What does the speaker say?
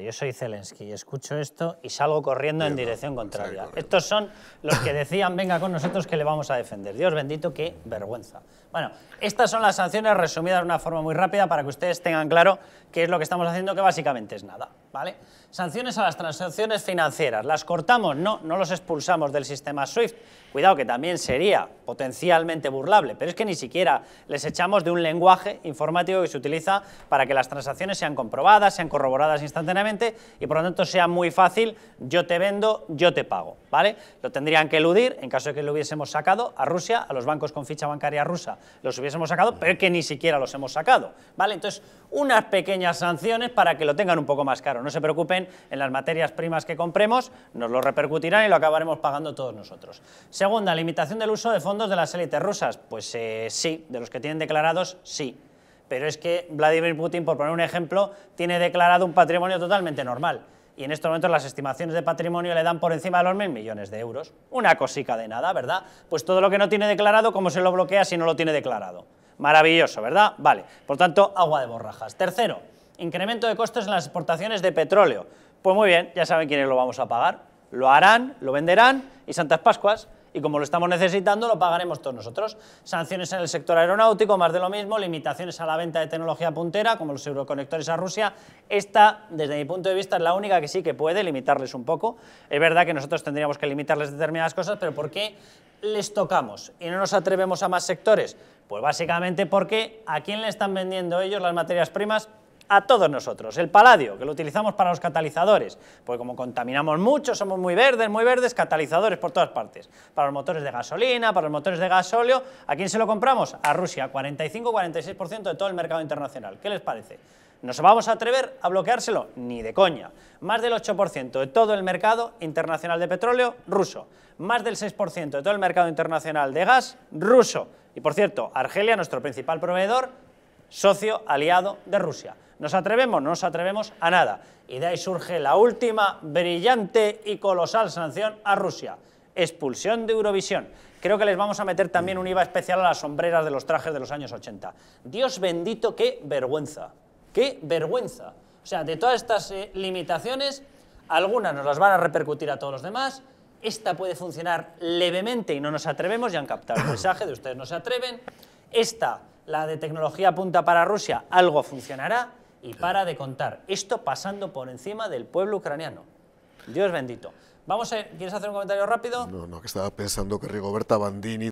yo soy Zelensky y escucho esto y salgo corriendo en dirección pues contraria. Estos son los que decían, venga con nosotros que le vamos a defender. Dios bendito, qué vergüenza. Bueno, estas son las sanciones resumidas de una forma muy rápida para que ustedes tengan claro qué es lo que estamos haciendo, que básicamente es nada, ¿vale? Sanciones a las transacciones financieras. ¿Las cortamos? No, no los expulsamos del sistema SWIFT. Cuidado, que también sería potencialmente burlable, pero es que ni siquiera les echamos de un lenguaje informático que se utiliza para que las transacciones sean comprobadas, sean corroboradas instantáneamente y por lo tanto sea muy fácil, yo te vendo, yo te pago, ¿vale? Lo tendrían que eludir en caso de que lo hubiésemos sacado a Rusia, a los bancos con ficha bancaria rusa, los hubiésemos sacado, pero es que ni siquiera los hemos sacado, ¿vale? Entonces, unas pequeñas sanciones para que lo tengan un poco más caro, no se preocupen, en las materias primas que compremos nos lo repercutirán y lo acabaremos pagando todos nosotros. Segunda, limitación del uso de fondos de las élites rusas? Pues eh, sí, de los que tienen declarados, sí. Pero es que Vladimir Putin, por poner un ejemplo, tiene declarado un patrimonio totalmente normal. Y en estos momentos las estimaciones de patrimonio le dan por encima de los mil millones de euros. Una cosica de nada, ¿verdad? Pues todo lo que no tiene declarado, ¿cómo se lo bloquea si no lo tiene declarado? Maravilloso, ¿verdad? Vale. Por tanto, agua de borrajas. Tercero, incremento de costes en las exportaciones de petróleo. Pues muy bien, ya saben quiénes lo vamos a pagar lo harán, lo venderán y Santas Pascuas. Y como lo estamos necesitando, lo pagaremos todos nosotros. Sanciones en el sector aeronáutico, más de lo mismo, limitaciones a la venta de tecnología puntera, como los euroconectores a Rusia. Esta, desde mi punto de vista, es la única que sí que puede limitarles un poco. Es verdad que nosotros tendríamos que limitarles determinadas cosas, pero ¿por qué les tocamos y no nos atrevemos a más sectores? Pues básicamente porque ¿a quién le están vendiendo ellos las materias primas? a todos nosotros. El paladio, que lo utilizamos para los catalizadores, porque como contaminamos mucho, somos muy verdes, muy verdes, catalizadores por todas partes. Para los motores de gasolina, para los motores de gasóleo, ¿a quién se lo compramos? A Rusia, 45-46% de todo el mercado internacional. ¿Qué les parece? ¿Nos vamos a atrever a bloqueárselo? Ni de coña. Más del 8% de todo el mercado internacional de petróleo, ruso. Más del 6% de todo el mercado internacional de gas, ruso. Y por cierto, Argelia, nuestro principal proveedor, socio aliado de Rusia. ¿Nos atrevemos? No nos atrevemos a nada. Y de ahí surge la última brillante y colosal sanción a Rusia. Expulsión de Eurovisión. Creo que les vamos a meter también un IVA especial a las sombreras de los trajes de los años 80. Dios bendito, qué vergüenza. Qué vergüenza. O sea, de todas estas eh, limitaciones, algunas nos las van a repercutir a todos los demás, esta puede funcionar levemente y no nos atrevemos, ya han captado el mensaje de ustedes no se atreven. Esta, la de tecnología punta para Rusia, algo funcionará y para de contar. Esto pasando por encima del pueblo ucraniano. Dios bendito. Vamos a, ¿Quieres hacer un comentario rápido? No, no, que estaba pensando que Rigoberta Bandini